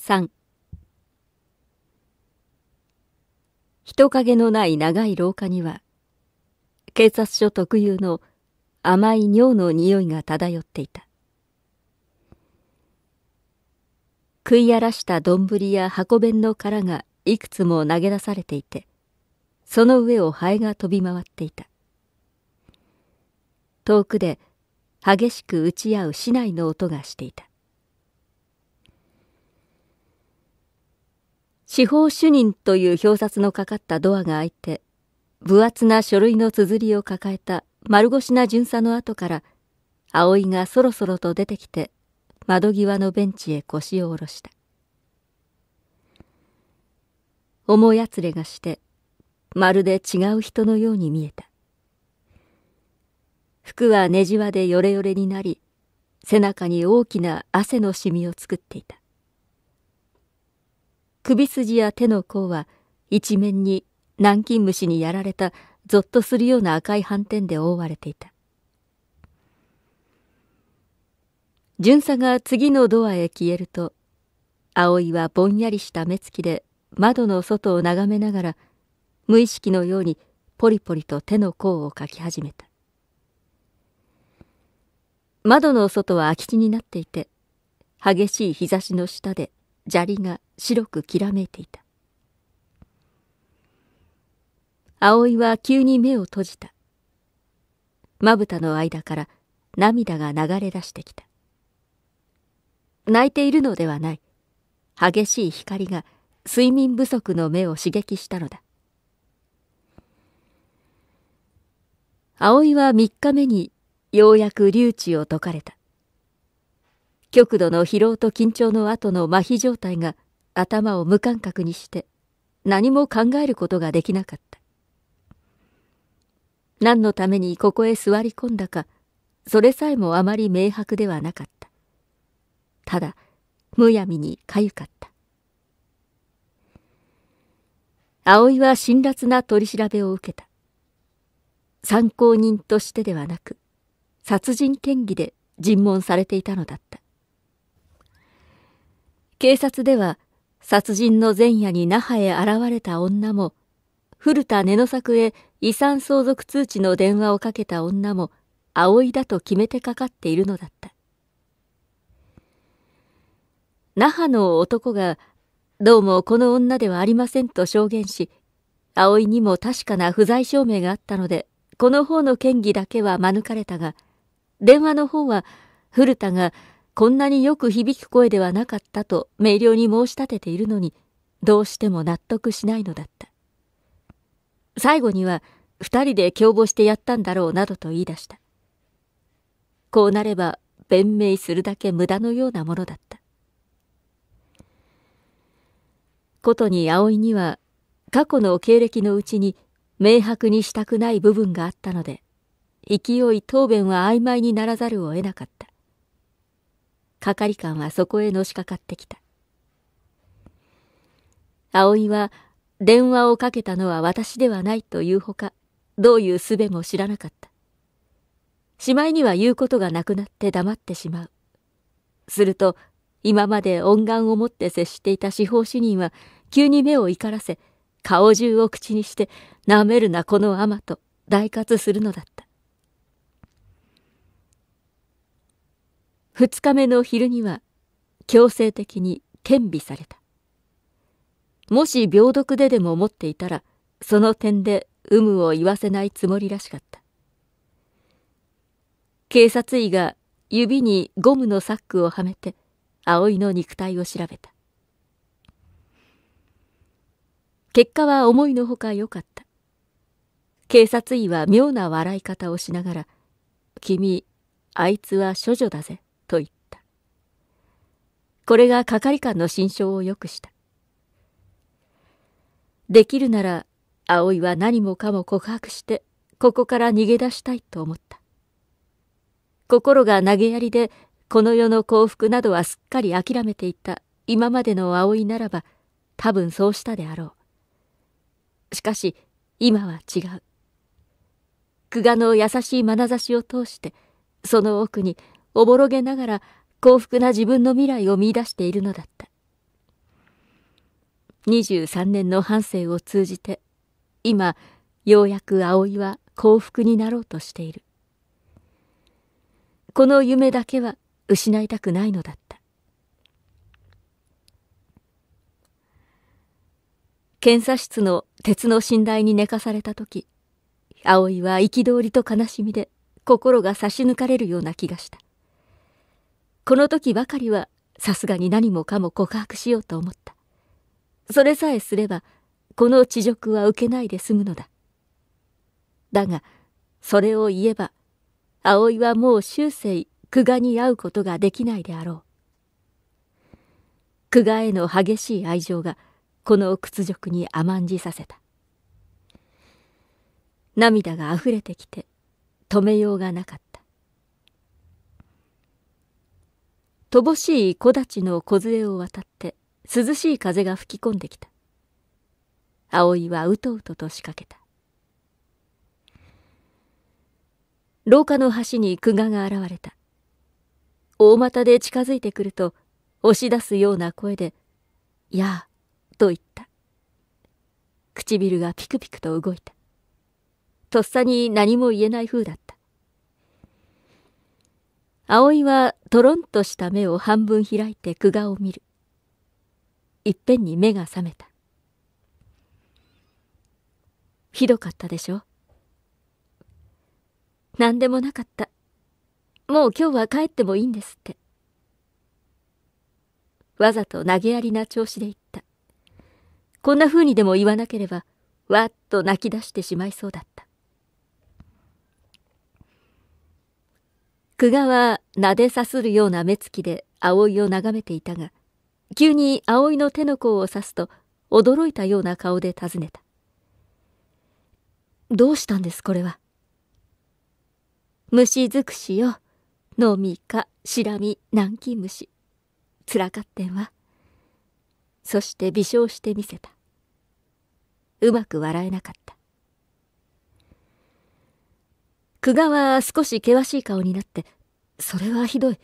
3人影のない長い廊下には警察署特有の甘い尿の匂いが漂っていた食い荒らした丼や箱弁の殻がいくつも投げ出されていてその上をハエが飛び回っていた遠くで激しく打ち合う竹刀の音がしていた司法主任という表札のかかったドアが開いて、分厚な書類の綴りを抱えた丸腰な巡査の後から、葵がそろそろと出てきて、窓際のベンチへ腰を下ろした。重やつれがして、まるで違う人のように見えた。服はねじわでヨレヨレになり、背中に大きな汗のシミを作っていた。首筋や手の甲は一面に南京虫にやられたぞっとするような赤い斑点で覆われていた巡査が次のドアへ消えると葵はぼんやりした目つきで窓の外を眺めながら無意識のようにポリポリと手の甲を描き始めた窓の外は空き地になっていて激しい日差しの下で砂利が白くきらめいていた葵は急に目を閉じたまぶたの間から涙が流れ出してきた泣いているのではない激しい光が睡眠不足の目を刺激したのだ葵は3日目にようやく留置を解かれた極度の疲労と緊張の後の麻痺状態が頭を無感覚にして何も考えることができなかった。何のためにここへ座り込んだか、それさえもあまり明白ではなかった。ただ、むやみにかゆかった。葵は辛辣な取り調べを受けた。参考人としてではなく、殺人嫌疑で尋問されていたのだった。警察では、殺人の前夜に那覇へ現れた女も、古田根の作へ遺産相続通知の電話をかけた女も、葵だと決めてかかっているのだった。那覇の男が、どうもこの女ではありませんと証言し、葵にも確かな不在証明があったので、この方の嫌疑だけは免れたが、電話の方は、古田がこんなによく響く声ではなかったと明瞭に申し立てているのに、どうしても納得しないのだった。最後には、二人で共謀してやったんだろうなどと言い出した。こうなれば、弁明するだけ無駄のようなものだった。ことに葵には、過去の経歴のうちに、明白にしたくない部分があったので、勢い答弁は曖昧にならざるを得なかった。係官はそこへのしかかってきた。葵は電話をかけたのは私ではないというほか、どういう術も知らなかった。しまいには言うことがなくなって黙ってしまう。すると、今まで恩願を持って接していた司法主任は、急に目を怒らせ、顔中を口にして、なめるなこの甘と、大喝するのだった。二日目の昼には強制的に検備された。もし病毒ででも持っていたら、その点で有無を言わせないつもりらしかった。警察医が指にゴムのサックをはめて、葵の肉体を調べた。結果は思いのほか良かった。警察医は妙な笑い方をしながら、君、あいつは処女だぜ。と言った。これが係官の心象を良くした。できるなら、葵は何もかも告白して、ここから逃げ出したいと思った。心が投げやりで、この世の幸福などはすっかり諦めていた今までの葵ならば、多分そうしたであろう。しかし、今は違う。久我の優しい眼差しを通して、その奥におぼろげながら幸福な自分の未来を見出しているのだった。23年の半生を通じて、今、ようやく葵は幸福になろうとしている。この夢だけは失いたくないのだった。検査室の鉄の寝台に寝かされた時、葵は憤りと悲しみで心が差し抜かれるような気がした。この時ばかりはさすがに何もかも告白しようと思った。それさえすれば、この恥辱は受けないで済むのだ。だが、それを言えば、葵はもう終生、久我に会うことができないであろう。久我への激しい愛情が、この屈辱に甘んじさせた。涙が溢れてきて、止めようがなかった。乏しい木立の梢を渡って涼しい風が吹き込んできた。葵はうとうとと仕掛けた。廊下の端に久我が現れた。大股で近づいてくると、押し出すような声で、やあ、と言った。唇がピクピクと動いた。とっさに何も言えない風だった。葵はとろんとした目を半分開いて久我を見る。いっぺんに目が覚めた。ひどかったでしょ何でもなかった。もう今日は帰ってもいいんですって。わざと投げやりな調子で言った。こんな風にでも言わなければ、わっと泣き出してしまいそうだった。久我は撫でさするような目つきで葵を眺めていたが、急に葵の手の甲を刺すと、驚いたような顔で尋ねた。どうしたんですこれは。虫尽くしよ。のみか、しらみ、南京虫。つらかってんわ。そして微笑してみせた。うまく笑えなかった。久我は少し険しい顔になって、それはひどい。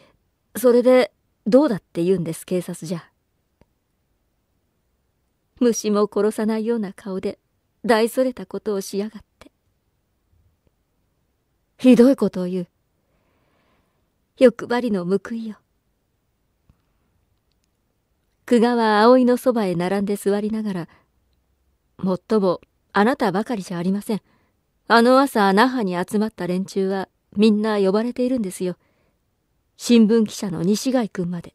それで、どうだって言うんです、警察じゃ。虫も殺さないような顔で、大それたことをしやがって。ひどいことを言う。欲張りの報いよ。久我は葵のそばへ並んで座りながら、もっともあなたばかりじゃありません。あの朝、那覇に集まった連中は、みんな呼ばれているんですよ。新聞記者の西貝君まで。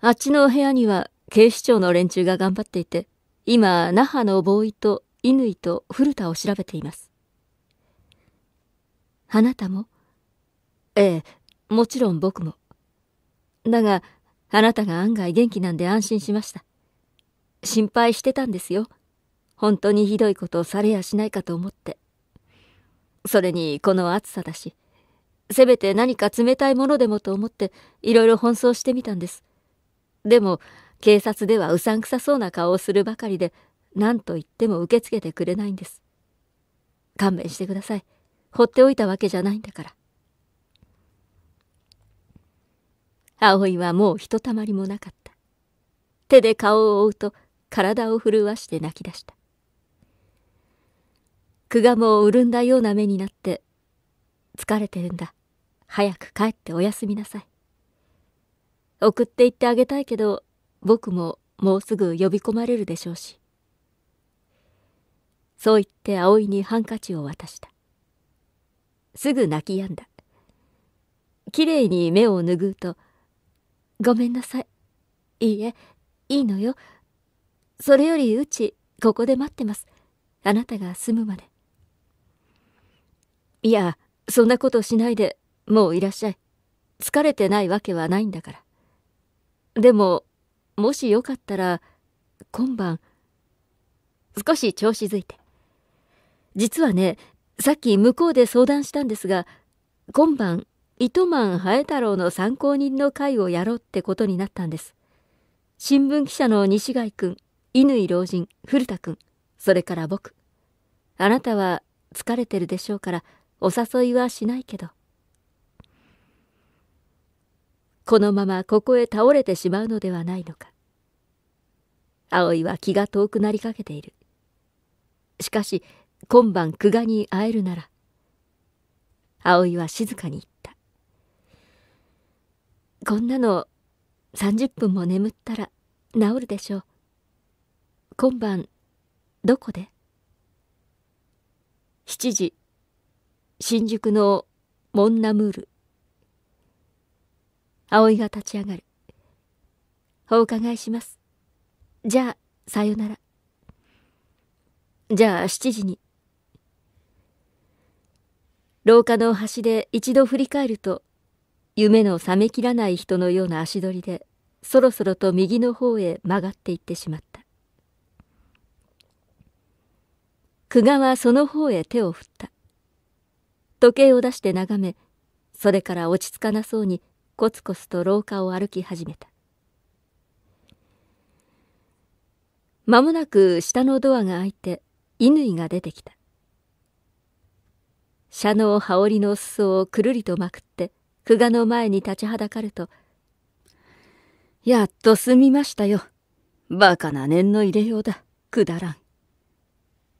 あっちのお部屋には、警視庁の連中が頑張っていて、今、那覇のボーイと乾と古田を調べています。あなたもええ、もちろん僕も。だが、あなたが案外元気なんで安心しました。心配してたんですよ。本当にひどいことをされやしないかと思って。それにこの暑さだし、せめて何か冷たいものでもと思っていろいろ奔走してみたんです。でも警察ではうさんくさそうな顔をするばかりで何と言っても受け付けてくれないんです。勘弁してください。放っておいたわけじゃないんだから。葵はもうひとたまりもなかった。手で顔を覆うと体を震わして泣き出した。くがもを潤んだような目になって、疲れてるんだ。早く帰っておやすみなさい。送って行ってあげたいけど、僕ももうすぐ呼び込まれるでしょうし。そう言って葵にハンカチを渡した。すぐ泣き止んだ。綺麗に目を拭うと、ごめんなさい。いいえ、いいのよ。それよりうち、ここで待ってます。あなたが住むまで。いや、そんなことしないで、もういらっしゃい。疲れてないわけはないんだから。でも、もしよかったら、今晩、少し調子づいて。実はね、さっき向こうで相談したんですが、今晩、糸満ハエ太郎の参考人の会をやろうってことになったんです。新聞記者の西貝君、乾老人、古田君、それから僕。あなたは疲れてるでしょうから、お誘いはしないけど。このままここへ倒れてしまうのではないのか。葵は気が遠くなりかけている。しかし、今晩久我に会えるなら。葵は静かに言った。こんなの30分も眠ったら治るでしょう。今晩、どこで ?7 時新宿のモンナムール葵が立ち上がるお伺いしますじゃあさよならじゃあ7時に廊下の端で一度振り返ると夢の冷めきらない人のような足取りでそろそろと右の方へ曲がっていってしまった久我はその方へ手を振った時計を出して眺めそれから落ち着かなそうにコツコツと廊下を歩き始めた間もなく下のドアが開いて乾が出てきた車の羽織の裾をくるりとまくって久我の前に立ちはだかると「やっと済みましたよバカな念の入れようだくだらん」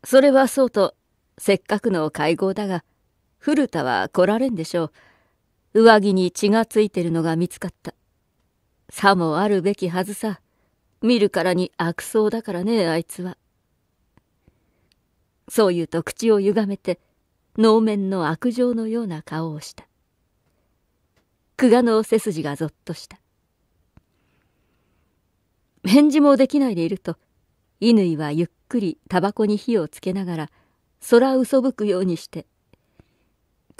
それはそうとせっかくの会合だが古田は来られんでしょう。上着に血がついてるのが見つかった。さもあるべきはずさ。見るからに悪そうだからね、あいつは。そう言うと口をゆがめて、能面の悪情のような顔をした。久我の背筋がぞっとした。返事もできないでいると、乾はゆっくりタバコに火をつけながら、空うそぶくようにして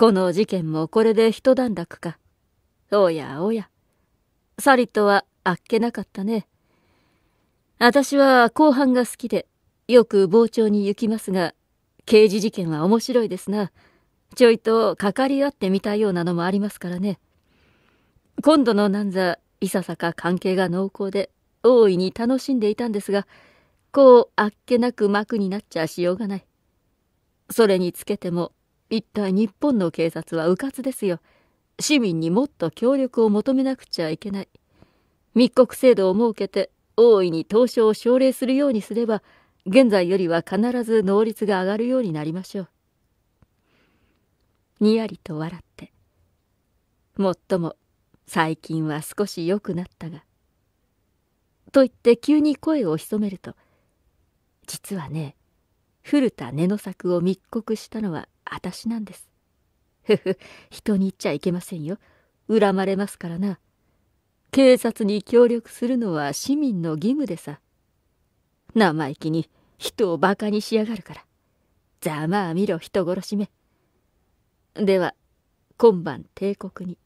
この事件もこれで一段落か。おやおや。サリットはあっけなかったね。私は後半が好きで、よく傍聴に行きますが、刑事事件は面白いですな。ちょいとかかり合ってみたようなのもありますからね。今度のなんざ、いささか関係が濃厚で、大いに楽しんでいたんですが、こうあっけなく幕になっちゃしようがない。それにつけても、一体日本の警察は迂闊ですよ。市民にもっと協力を求めなくちゃいけない。密告制度を設けて、大いに投証を奨励するようにすれば、現在よりは必ず能率が上がるようになりましょう。にやりと笑って。もっとも、最近は少し良くなったが。と言って急に声を潜めると、実はね、古田根の作を密告したのは私なんです。ふふ、人に言っちゃいけませんよ。恨まれますからな。警察に協力するのは市民の義務でさ。生意気に人を馬鹿にしやがるから。ざまあ見ろ、人殺しめ。では、今晩帝国に。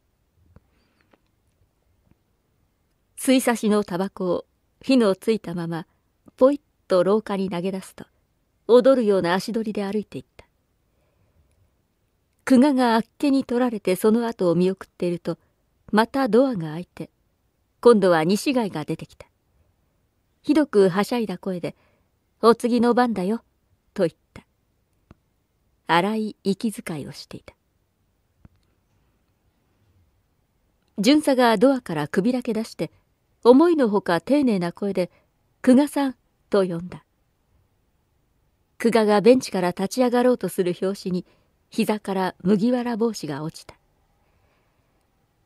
水差しのタバコを火のついたまま、ぽいっと廊下に投げ出すと、踊るような足取りで歩いていった。久我があっけに取られてその後を見送っているとまたドアが開いて今度は西貝が出てきたひどくはしゃいだ声で「お次の番だよ」と言った荒い息遣いをしていた巡査がドアから首だけ出して思いのほか丁寧な声で「久我さん」と呼んだ久我がベンチから立ち上がろうとする拍子に「膝から麦わら帽子が落ちた。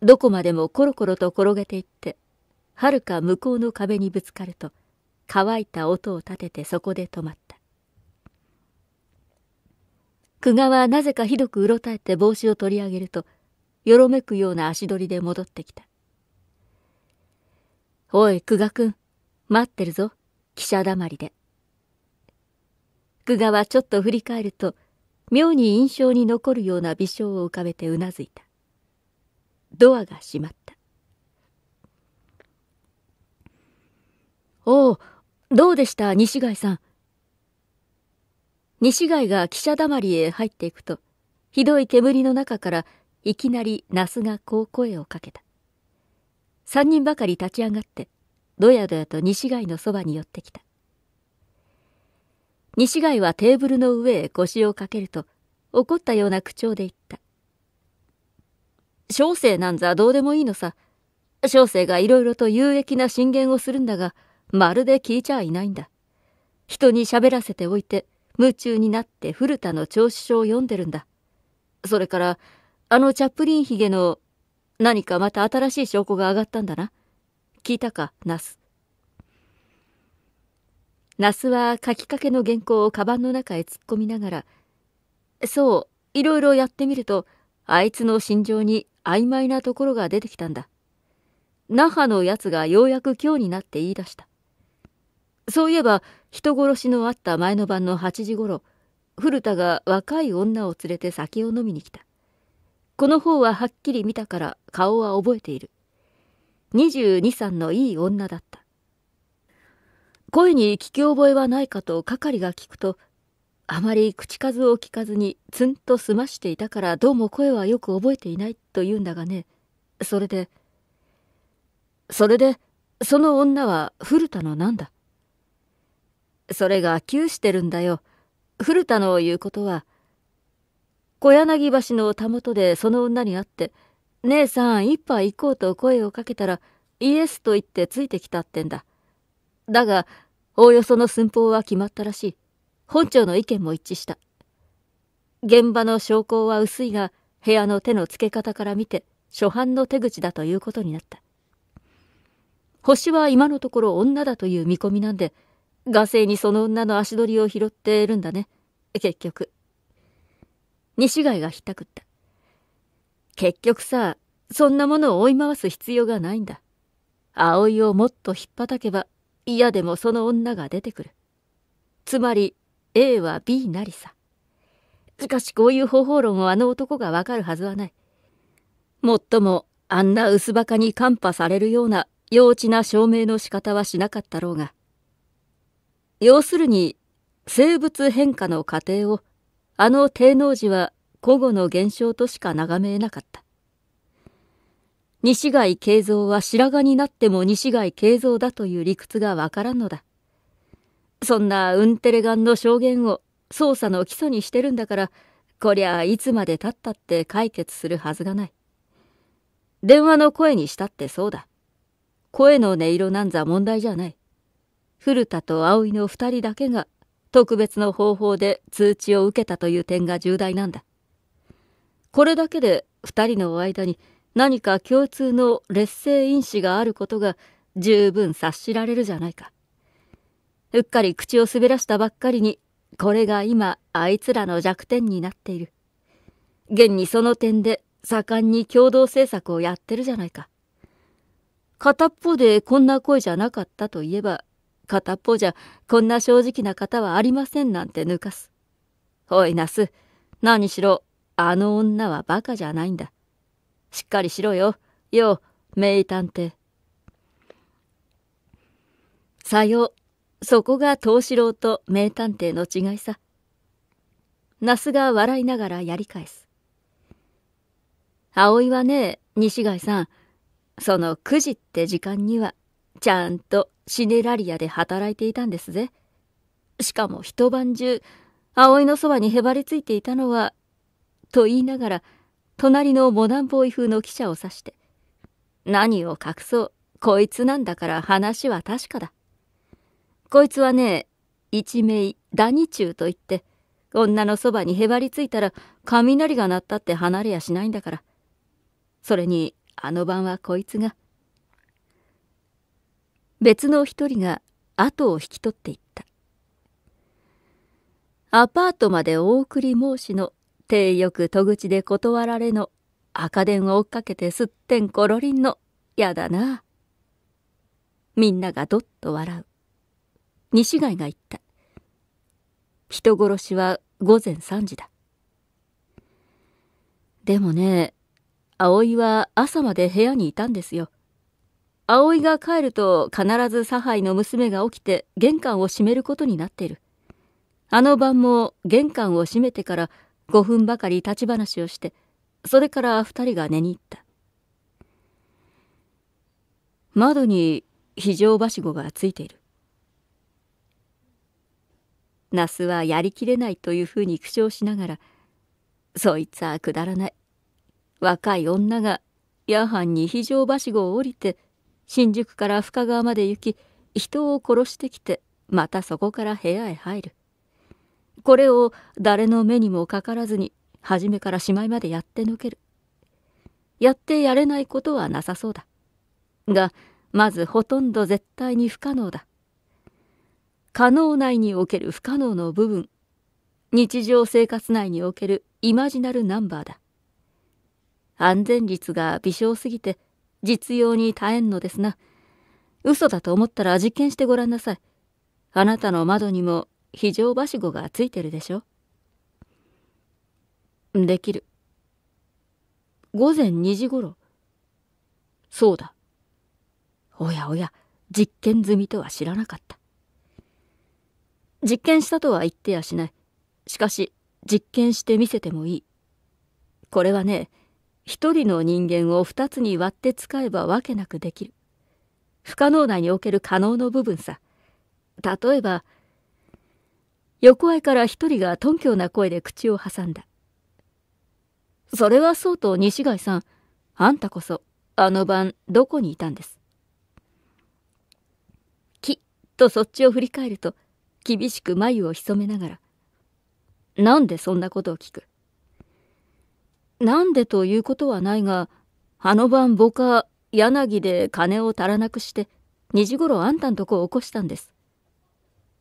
どこまでもコロコロと転げていって、はるか向こうの壁にぶつかると、乾いた音を立ててそこで止まった。久我はなぜかひどくうろたえて帽子を取り上げると、よろめくような足取りで戻ってきた。おい、久我くん、待ってるぞ、汽車だまりで。久我はちょっと振り返ると、妙に印象に残るような微笑を浮かべてうなずいた。ドアが閉まった。おお、どうでした、西貝さん。西貝が汽車だまりへ入っていくと、ひどい煙の中からいきなり那須がこう声をかけた。三人ばかり立ち上がって、どやどやと西貝のそばに寄ってきた。西貝はテーブルの上へ腰をかけると、怒ったような口調で言った。小生なんざどうでもいいのさ。小生がいろいろと有益な進言をするんだが、まるで聞いちゃいないんだ。人に喋らせておいて、夢中になって古田の調子書を読んでるんだ。それから、あのチャップリンヒゲの、何かまた新しい証拠が上がったんだな。聞いたか、ナス。那須は書きかけの原稿をカバンの中へ突っ込みながら、そう、いろいろやってみると、あいつの心情に曖昧なところが出てきたんだ。那覇のやつがようやく今日になって言い出した。そういえば、人殺しのあった前の晩の8時ごろ、古田が若い女を連れて酒を飲みに来た。この方ははっきり見たから顔は覚えている。22、3のいい女だった。声に聞き覚えはないかと係が聞くと、あまり口数を聞かずにツンと済ましていたからどうも声はよく覚えていないと言うんだがね。それで、それで、その女は古田のなんだそれが窮してるんだよ。古田の言うことは、小柳橋のたもとでその女に会って、姉さん一杯行こうと声をかけたら、イエスと言ってついてきたってんだ。だが、おおよその寸法は決まったらしい。本庁の意見も一致した。現場の証拠は薄いが、部屋の手の付け方から見て、初犯の手口だということになった。星は今のところ女だという見込みなんで、画星にその女の足取りを拾っているんだね。結局。西貝がひったくった。結局さ、そんなものを追い回す必要がないんだ。葵をもっと引っ叩けば嫌でもその女が出てくる。つまり A は B なりさ。しかしこういう方法論をあの男がわかるはずはない。もっともあんな薄バカにカンパされるような幼稚な証明の仕方はしなかったろうが。要するに生物変化の過程をあの低王寺は古語の現象としか眺めえなかった。西貝慶三は白髪になっても西貝慶三だという理屈がわからんのだ。そんなウンテレガンの証言を捜査の基礎にしてるんだから、こりゃいつまでたったって解決するはずがない。電話の声にしたってそうだ。声の音色なんざ問題じゃない。古田と葵の二人だけが特別の方法で通知を受けたという点が重大なんだ。これだけで二人の間に何か共通の劣勢因子があることが十分察しられるじゃないか。うっかり口を滑らしたばっかりに、これが今あいつらの弱点になっている。現にその点で盛んに共同政策をやってるじゃないか。片っぽでこんな声じゃなかったといえば、片っぽじゃこんな正直な方はありませんなんて抜かす。おいなす、何しろあの女は馬鹿じゃないんだ。しっかりしろよ。よう、名探偵。さよう。そこが藤四郎と名探偵の違いさ。那須が笑いながらやり返す。葵はね、西貝さん、その9時って時間には、ちゃんとシネラリアで働いていたんですぜ。しかも一晩中、葵のそばにへばりついていたのは、と言いながら、隣のモダンボーイ風の記者を指して、何を隠そう、こいつなんだから話は確かだ。こいつはね、一名ダニチューと言って、女のそばにへばりついたら雷が鳴ったって離れやしないんだから。それに、あの晩はこいつが。別の一人が後を引き取っていった。アパートまでお送り申しの体よく戸口で断られの、赤電を追っかけてすってんころりんの、やだな。みんながどっと笑う。西貝が言った。人殺しは午前3時だ。でもね、葵は朝まで部屋にいたんですよ。葵が帰ると必ず差配の娘が起きて玄関を閉めることになってる。あの晩も玄関を閉めてから五分ばかり立ち話をしてそれから2人が寝に行った窓に非常はしごがついている那須はやりきれないというふうに苦笑しながら「そいつはくだらない若い女が夜半に非常はしごを降りて新宿から深川まで行き人を殺してきてまたそこから部屋へ入るこれを誰の目にもかからずに初めからしまいまでやってのけるやってやれないことはなさそうだがまずほとんど絶対に不可能だ可能内における不可能の部分日常生活内におけるイマジナルナンバーだ安全率が微小すぎて実用に耐えんのですな嘘だと思ったら実験してごらんなさいあなたの窓にも非常はしごがついてるでしょできる午前2時ごろそうだおやおや実験済みとは知らなかった実験したとは言ってやしないしかし実験してみせてもいいこれはね一人の人間を二つに割って使えばわけなくできる不可能内における可能の部分さ例えば横へから一人が頓強な声で口を挟んだ。それはそうと西貝さん、あんたこそ、あの晩、どこにいたんです。きっとそっちを振り返ると、厳しく眉を潜めながら、なんでそんなことを聞くなんでということはないが、あの晩僕は柳で金を足らなくして、2時頃あんたんとこを起こしたんです。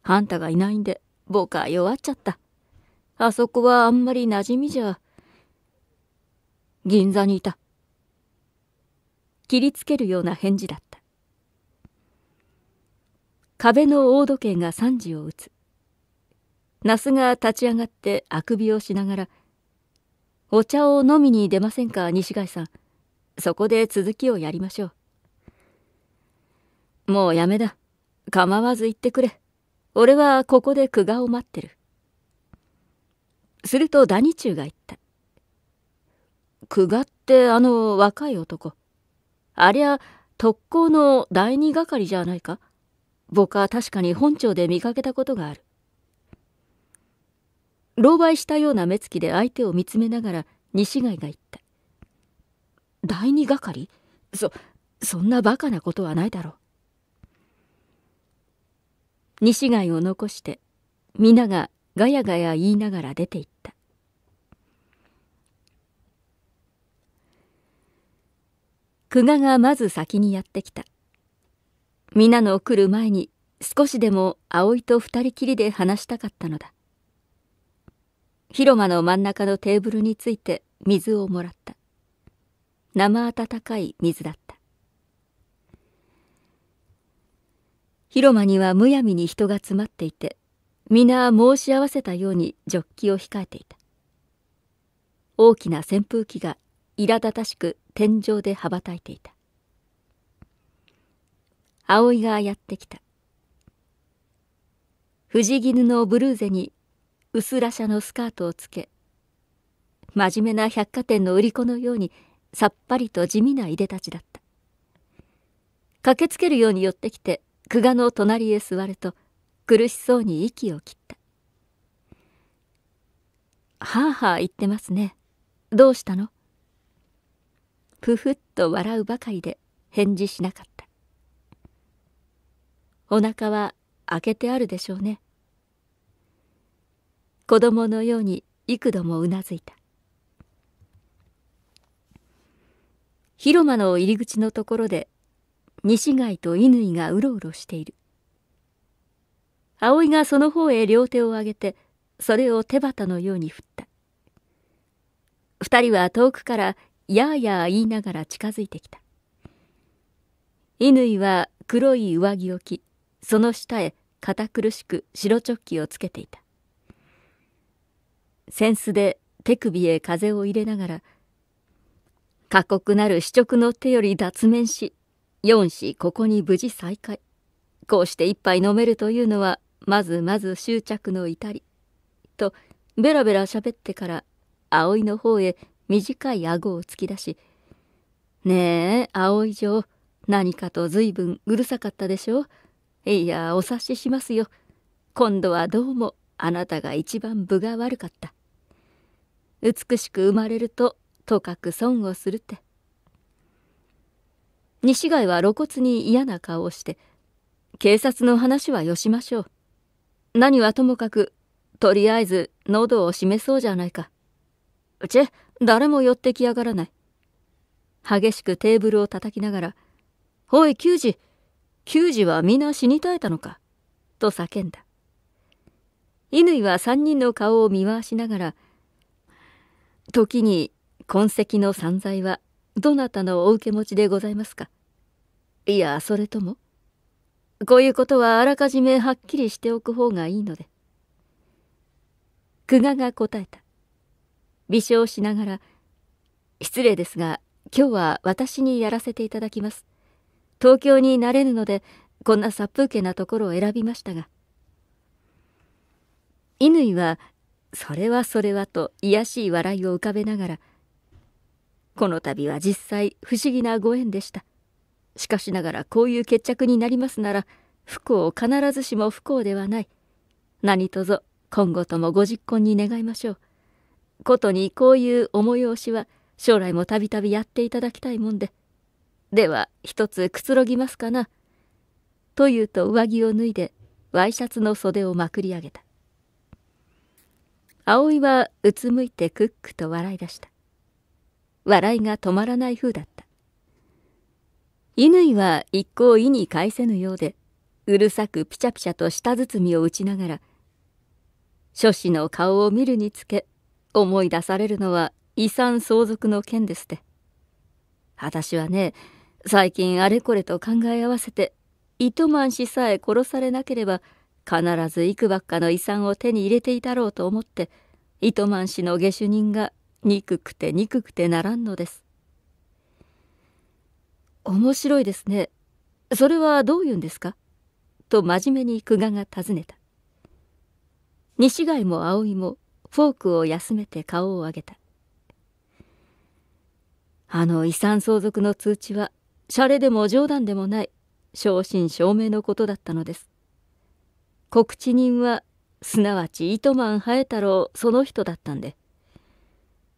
あんたがいないんで、僕は弱っちゃった。あそこはあんまり馴染みじゃ。銀座にいた。切りつけるような返事だった。壁の大時計が3時を打つ。那須が立ち上がってあくびをしながら、お茶を飲みに出ませんか、西貝さん。そこで続きをやりましょう。もうやめだ。構わず言ってくれ。俺はここで久我を待ってる。するとダニチューが言った。久我ってあの若い男。ありゃ特攻の第二係じゃないか。僕は確かに本庁で見かけたことがある。狼狽したような目つきで相手を見つめながら西貝が言った。第二係そ、そんなバカなことはないだろう。西貝を残して皆がガヤガヤ言いながら出て行った久我がまず先にやってきた皆の来る前に少しでも葵と二人きりで話したかったのだ広間の真ん中のテーブルについて水をもらった生温かい水だった広間にはむやみに人が詰まっていて皆申し合わせたようにジョッキを控えていた大きな扇風機が苛立たしく天井で羽ばたいていた葵がやってきた藤絹のブルーゼに薄らしゃのスカートをつけ真面目な百貨店の売り子のようにさっぱりと地味ないでたちだった駆けつけるように寄ってきて久我の隣へ座ると苦しそうに息を切った「はあはあ言ってますねどうしたの?」ふふっと笑うばかりで返事しなかったお腹は開けてあるでしょうね子供のように幾度もうなずいた広間の入り口のところで西貝と乾がうろうろしている葵がその方へ両手を上げてそれを手旗のように振った二人は遠くからやーやー言いながら近づいてきた乾は黒い上着を着その下へ堅苦しく白チョッキをつけていた扇子で手首へ風を入れながら過酷なる主直の手より脱面し4子ここに無事再会こうして一杯飲めるというのはまずまず執着の至りとベラベラ喋ってから葵の方へ短い顎を突き出し「ねえ葵嬢何かと随分うるさかったでしょいやお察ししますよ今度はどうもあなたが一番分が悪かった美しく生まれるととかく損をするって西貝は露骨に嫌な顔をして、警察の話はよしましょう。何はともかく、とりあえず喉を締めそうじゃないか。うち、誰も寄ってきやがらない。激しくテーブルを叩きながら、おい、球児、球児は皆死に絶えたのか、と叫んだ。乾は三人の顔を見回しながら、時に痕跡の散財はどなたのお受け持ちでございますかいやそれともこういうことはあらかじめはっきりしておく方がいいので久我が答えた微笑しながら失礼ですが今日は私にやらせていただきます東京になれぬのでこんな殺風景なところを選びましたが乾はそれはそれはと癒しい笑いを浮かべながらこの度は実際不思議なご縁でしたしかしながらこういう決着になりますなら不幸必ずしも不幸ではない何とぞ今後ともご実婚に願いましょうことにこういうい催しは将来もたびたびやっていただきたいもんででは一つくつろぎますかな」と言うと上着を脱いでワイシャツの袖をまくり上げた葵はうつむいてクックと笑い出した笑いが止まらない風だった乾は一向意に介せぬようで、うるさくピチャピチャと舌包みを打ちながら、諸子の顔を見るにつけ、思い出されるのは遺産相続の件ですって。私はね、最近あれこれと考え合わせて、糸満氏さえ殺されなければ、必ず幾ばっかの遺産を手に入れていたろうと思って、糸満氏の下手人が憎くて憎くてならんのです。面白いですね。それはどういうんですかと真面目に久我が尋ねた。西貝も葵もフォークを休めて顔を上げた。あの遺産相続の通知は、シャレでも冗談でもない、正真正銘のことだったのです。告知人は、すなわち糸満ハエ太郎その人だったんで。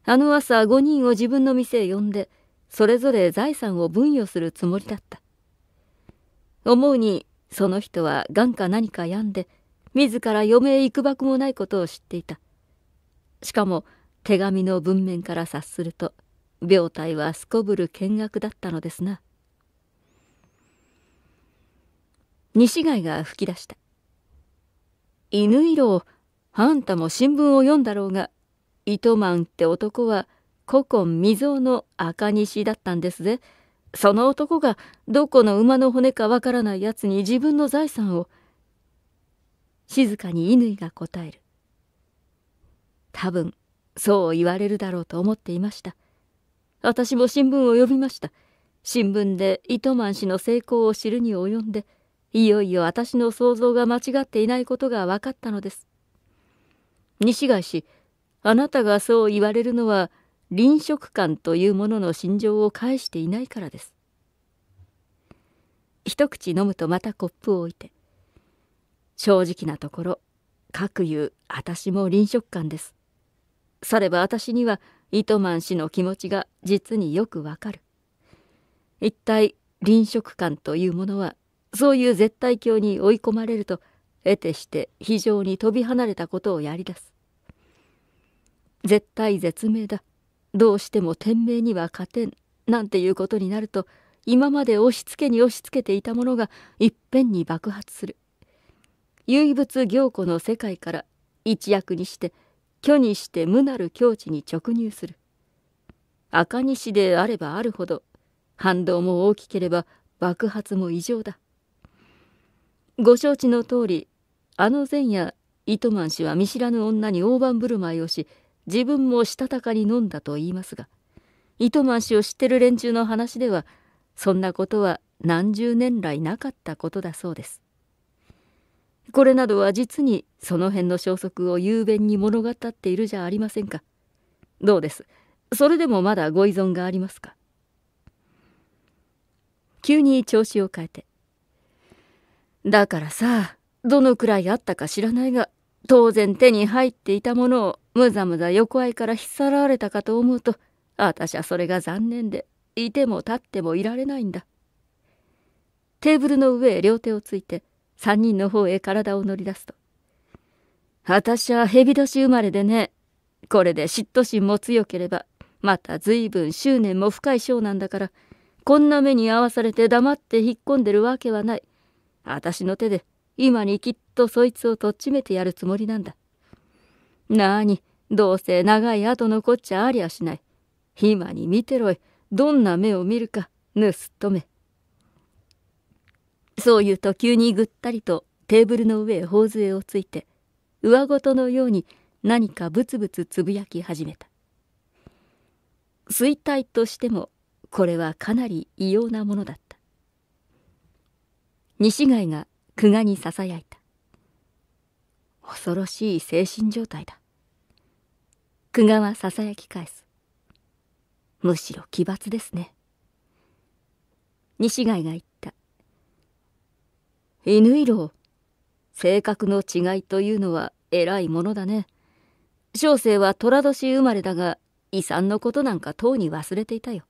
あの朝5人を自分の店へ呼んで、それぞれ財産を分与するつもりだった思うにその人は癌か何か病んで自ら余命いくばくもないことを知っていたしかも手紙の文面から察すると病態はすこぶる見学だったのですな西貝が吹き出した「犬色をあんたも新聞を読んだろうが糸満って男は古今未曾有の赤西だったんですぜ。その男がどこの馬の骨かわからない奴に自分の財産を。静かに乾が答える。多分、そう言われるだろうと思っていました。私も新聞を読みました。新聞で糸満氏の成功を知るに及んで、いよいよ私の想像が間違っていないことが分かったのです。西貝氏、あなたがそう言われるのは臨食感というものの心情を返していないからです。一口飲むとまたコップを置いて正直なところ各言う私も臨食感です。されば私には糸満氏の気持ちが実によくわかる。一体臨食感というものはそういう絶対教に追い込まれると得てして非常に飛び離れたことをやり出す。絶対絶命だ。どうしても天命には勝てんなんていうことになると今まで押し付けに押し付けていたものがいっぺんに爆発する唯物行庫の世界から一躍にして虚にして無なる境地に直入する赤西であればあるほど反動も大きければ爆発も異常だご承知の通りあの前夜糸満氏は見知らぬ女に大盤振る舞いをし自分もしたたかに飲んだと言いますが糸満氏を知ってる連中の話ではそんなことは何十年来なかったことだそうですこれなどは実にその辺の消息を雄弁に物語っているじゃありませんかどうですそれでもまだご依存がありますか急に調子を変えてだからさどのくらいあったか知らないが当然手に入っていたものをむざむざ横合いから引っさらわれたかと思うと、私はそれが残念で、いても立ってもいられないんだ。テーブルの上へ両手をついて、三人の方へ体を乗り出すと。私は蛇年生まれでね、これで嫉妬心も強ければ、また随分執念も深い性なんだから、こんな目に遭わされて黙って引っ込んでるわけはない。私の手で、今にきっとそいつをとっちめてやるつもりなんだ。なあに、どうせ長い後残っちゃありゃしない。今に見てろい。どんな目を見るか、盗っとめ。そう言うと急にぐったりとテーブルの上へ頬杖をついて、上ごとのように何かブツブツつぶやき始めた。衰退としても、これはかなり異様なものだった。西貝が久我にささやいた。恐ろしい精神状態だ。久我は囁き返す。むしろ奇抜ですね。西貝が言った。犬色、性格の違いというのは偉いものだね。小生は寅年生まれだが、遺産のことなんかとうに忘れていたよ。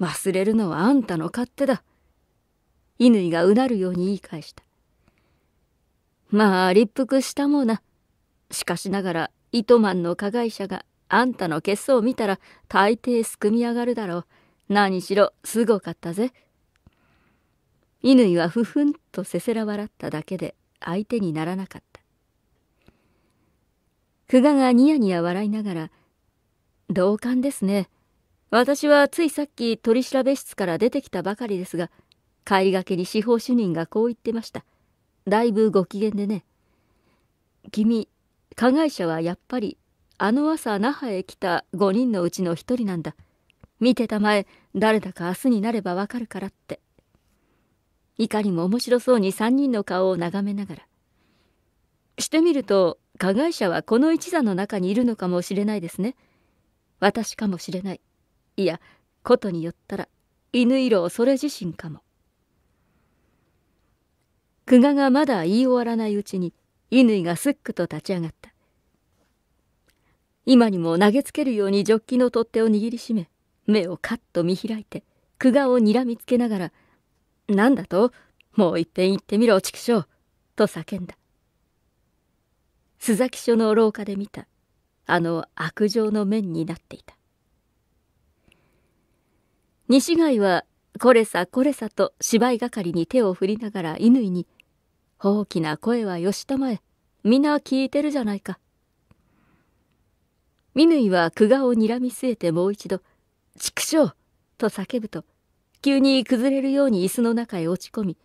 忘れるのはあんたの勝手だ。乾がうなるように言い返した。まあ立腹したもな。しかしながら糸満の加害者があんたの血相を見たら大抵すくみ上がるだろう。何しろすごかったぜ。乾はふふんとせせら笑っただけで相手にならなかった。久我がニヤニヤ笑いながら「同感ですね。私はついさっき取調室から出てきたばかりですが帰りがけに司法主任がこう言ってました。だいぶご機嫌でね君加害者はやっぱりあの朝那覇へ来た5人のうちの1人なんだ見てたまえ誰だか明日になればわかるからっていかにも面白そうに3人の顔を眺めながらしてみると加害者はこの一座の中にいるのかもしれないですね私かもしれないいやことによったら犬色をそれ自身かも久我がまだ言い終わらないうちに乾がすっくと立ち上がった今にも投げつけるようにジョッキの取っ手を握りしめ目をカッと見開いて久我をにらみつけながら「なんだともういっぺん言ってみろ畜生」と叫んだ須崎署の廊下で見たあの悪情の面になっていた西貝はこれさこれさと芝居係に手を振りながら乾に「大きな声はよしたまえ。皆聞いてるじゃないか。乾は久我を睨み据えてもう一度、畜生と叫ぶと、急に崩れるように椅子の中へ落ち込み、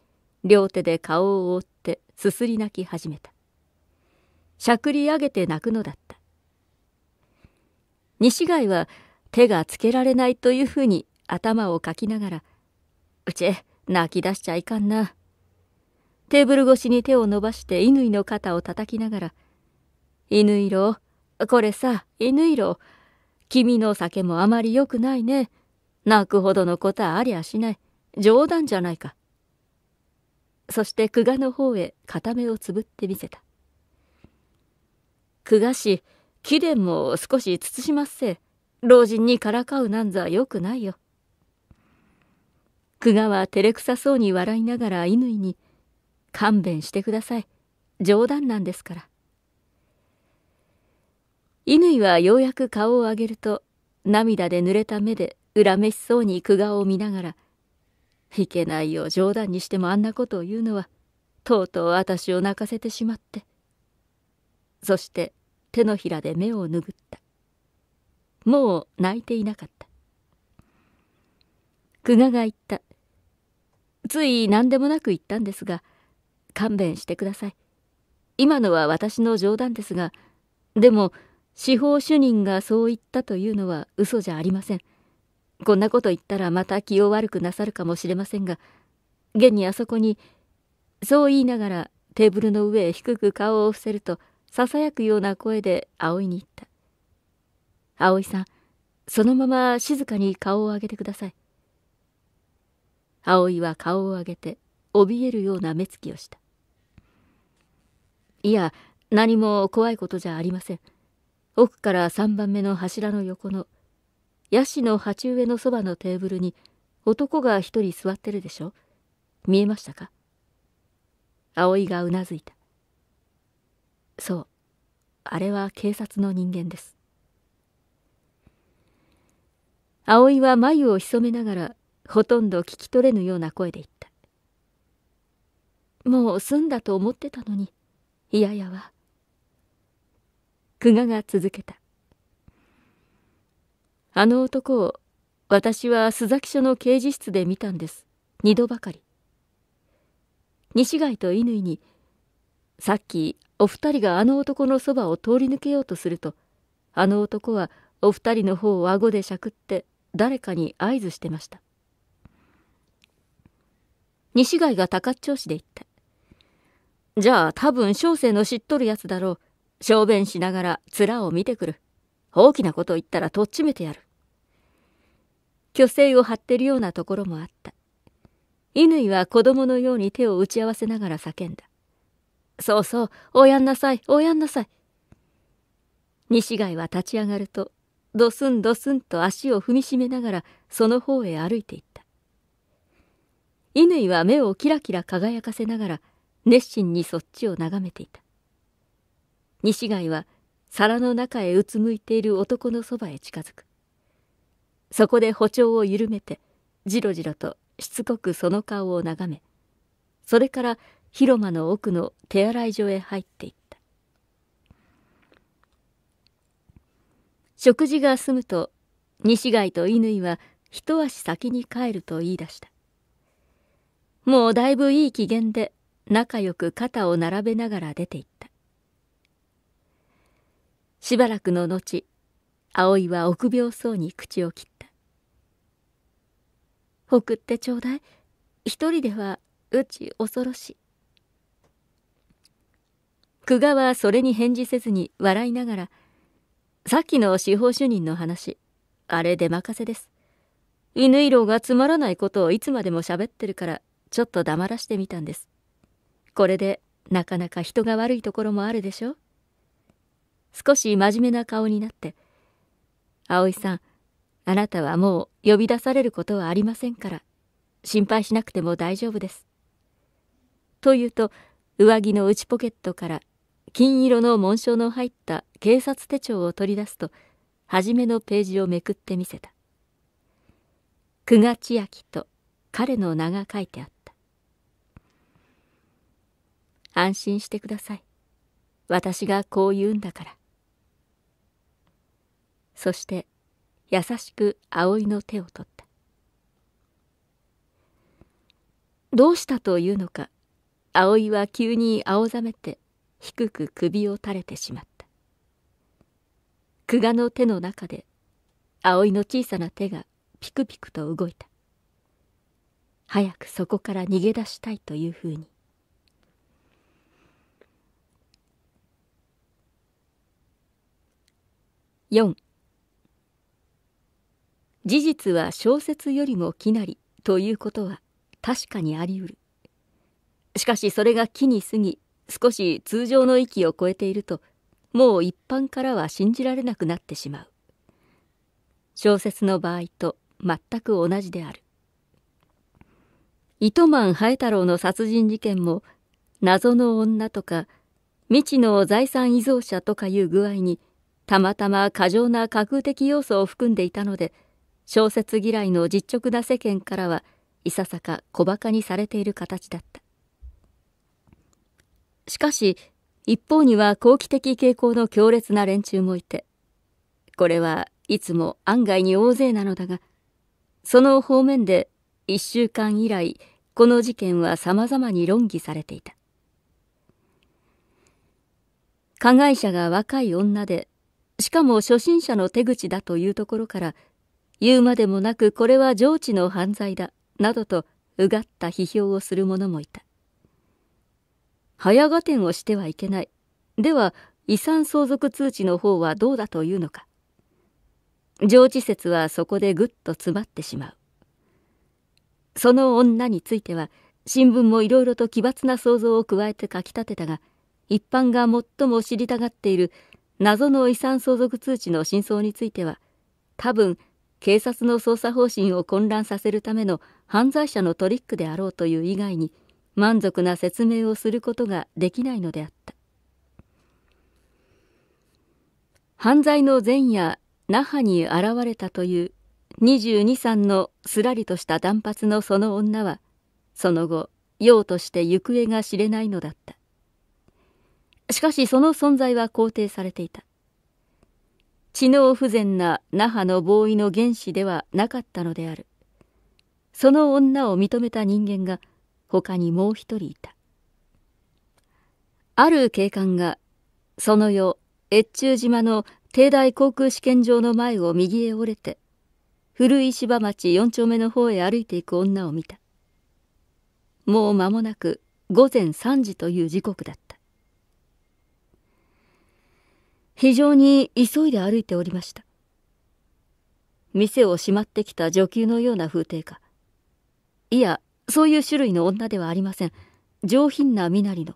両手で顔を覆ってすすり泣き始めた。しゃくり上げて泣くのだった。西貝は手がつけられないというふうに頭をかきながら、うち、泣き出しちゃいかんな。テーブル越しに手を伸ばして乾の肩を叩きながら、犬色、これさ、犬色、君の酒もあまり良くないね。泣くほどのことはありゃしない。冗談じゃないか。そして久我の方へ片目をつぶってみせた。久我氏、貴殿も少し慎まっせ。老人にからかうなんざ良くないよ。久我は照れくさそうに笑いながら乾に、勘弁してください。冗談なんですから。乾はようやく顔を上げると、涙で濡れた目で恨めしそうに久我を見ながら、いけないよ冗談にしてもあんなことを言うのは、とうとう私を泣かせてしまって。そして手のひらで目を拭った。もう泣いていなかった。久我が言った。つい何でもなく言ったんですが、勘弁してください。今のは私の冗談ですが、でも、司法主任がそう言ったというのは嘘じゃありません。こんなこと言ったらまた気を悪くなさるかもしれませんが、現にあそこに、そう言いながらテーブルの上へ低く顔を伏せると、ささやくような声で葵に言った。葵さん、そのまま静かに顔を上げてください。葵は顔を上げて、怯えるような目つきをした。いや、何も怖いことじゃありません。奥から3番目の柱の横の、ヤシの鉢植えのそばのテーブルに男が一人座ってるでしょ。見えましたか葵がうなずいた。そう、あれは警察の人間です。葵は眉を潜めながら、ほとんど聞き取れぬような声で言った。もう済んだと思ってたのに。いややは久我が続けたあの男を私は須崎署の刑事室で見たんです二度ばかり西貝と乾にさっきお二人があの男のそばを通り抜けようとするとあの男はお二人の方を顎でしゃくって誰かに合図してました西貝が高っちょうで言ったじゃあ多分小生の知っとるやつだろう。小便しながら面を見てくる。大きなこと言ったらとっちめてやる。虚勢を張ってるようなところもあった。乾は子供のように手を打ち合わせながら叫んだ。そうそう、おやんなさい、おやんなさい。西貝は立ち上がると、ドスンドスンと足を踏みしめながらその方へ歩いていった。乾は目をキラキラ輝かせながら、熱心にそっちを眺めていた西貝は皿の中へうつむいている男のそばへ近づくそこで歩調を緩めてじろじろとしつこくその顔を眺めそれから広間の奥の手洗い所へ入っていった食事が済むと西貝と乾は一足先に帰ると言い出したもうだいぶいい機嫌で仲良く肩を並べながら出て行ったしばらくの後葵は臆病そうに口を切った「送ってちょうだい一人ではうち恐ろしい」久我はそれに返事せずに笑いながら「さっきの司法主任の話あれで任せです」犬色がつまらないことをいつまでも喋ってるからちょっと黙らしてみたんですこれでなかなか人が悪いところもあるでしょ少し真面目な顔になって「葵さんあなたはもう呼び出されることはありませんから心配しなくても大丈夫です」と言うと上着の内ポケットから金色の紋章の入った警察手帳を取り出すと初めのページをめくってみせた「久我千秋」と彼の名が書いてあった安心してください。私がこう言うんだから。そして、優しく葵の手を取った。どうしたというのか、葵は急に青ざめて、低く首を垂れてしまった。久我の手の中で、葵の小さな手がピクピクと動いた。早くそこから逃げ出したいというふうに。4事実は小説よりも奇なりということは確かにあり得るしかしそれが木に過ぎ少し通常の域を超えているともう一般からは信じられなくなってしまう小説の場合と全く同じである糸満ハ太郎の殺人事件も謎の女とか未知の財産依存者とかいう具合にたまたま過剰な架空的要素を含んでいたので小説嫌いの実直な世間からはいささか小馬鹿にされている形だったしかし一方には好奇的傾向の強烈な連中もいてこれはいつも案外に大勢なのだがその方面で1週間以来この事件は様々に論議されていた加害者が若い女でしかも初心者の手口だというところから言うまでもなくこれは上智の犯罪だなどとうがった批評をする者もいた早合点をしてはいけないでは遺産相続通知の方はどうだというのか上智説はそこでぐっと詰まってしまうその女については新聞もいろいろと奇抜な想像を加えて書き立てたが一般が最も知りたがっている謎の遺産相続通知の真相については多分警察の捜査方針を混乱させるための犯罪者のトリックであろうという以外に満足な説明をすることができないのであった犯罪の前夜那覇に現れたという22三のすらりとした断髪のその女はその後用として行方が知れないのだったしかしその存在は肯定されていた。知能不全な那覇の防衛の原子ではなかったのである。その女を認めた人間が他にもう一人いた。ある警官が、その夜、越中島の帝大航空試験場の前を右へ折れて、古い芝町四丁目の方へ歩いていく女を見た。もう間もなく午前3時という時刻だった。非常に急いで歩いておりました店を閉まってきた女給のような風景かいやそういう種類の女ではありません上品な身なりの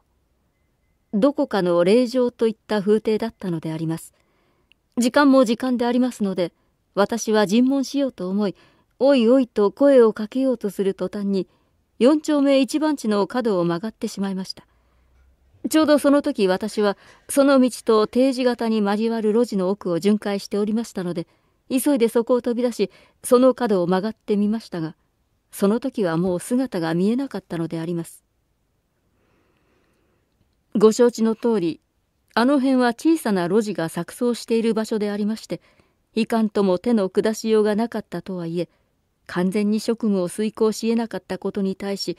どこかの霊場といった風景だったのであります時間も時間でありますので私は尋問しようと思いおいおいと声をかけようとする途端に4丁目一番地の角を曲がってしまいましたちょうどその時私はその道と定時型に交わる路地の奥を巡回しておりましたので急いでそこを飛び出しその角を曲がってみましたがその時はもう姿が見えなかったのでありますご承知の通りあの辺は小さな路地が錯綜している場所でありましていかんとも手の下しようがなかったとはいえ完全に職務を遂行しえなかったことに対し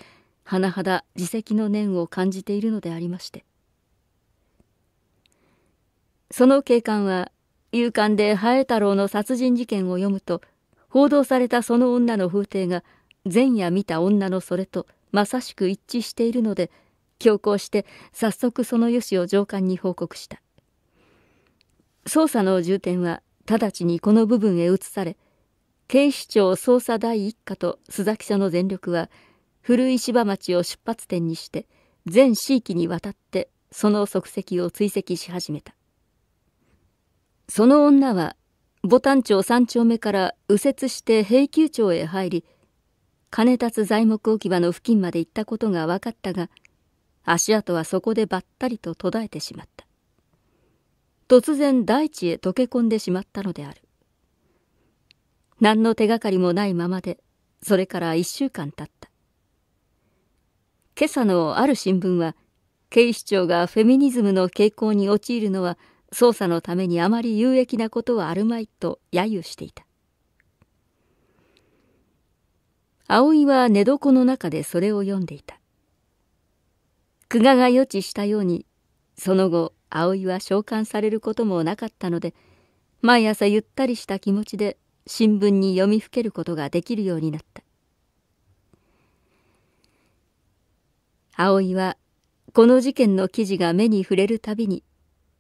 甚だ自責の念を感じているのでありましてその警官は勇敢でハ太郎の殺人事件を読むと報道されたその女の風景が前夜見た女のそれとまさしく一致しているので強行して早速その由しを上官に報告した捜査の重点は直ちにこの部分へ移され警視庁捜査第一課と須崎署の全力は古い芝町を出発点にして全地域にわたってその足跡を追跡し始めたその女は牡丹町三丁目から右折して平久町へ入り金立つ材木置き場の付近まで行ったことが分かったが足跡はそこでばったりと途絶えてしまった突然大地へ溶け込んでしまったのである何の手がかりもないままでそれから1週間たった今朝のある新聞は警視庁がフェミニズムの傾向に陥るのは捜査のためにあまり有益なことはあるまいと揶揄していた葵は寝床の中でそれを読んでいた久我が予知したようにその後葵は召喚されることもなかったので毎朝ゆったりした気持ちで新聞に読みふけることができるようになった葵はこの事件の記事が目に触れるたびに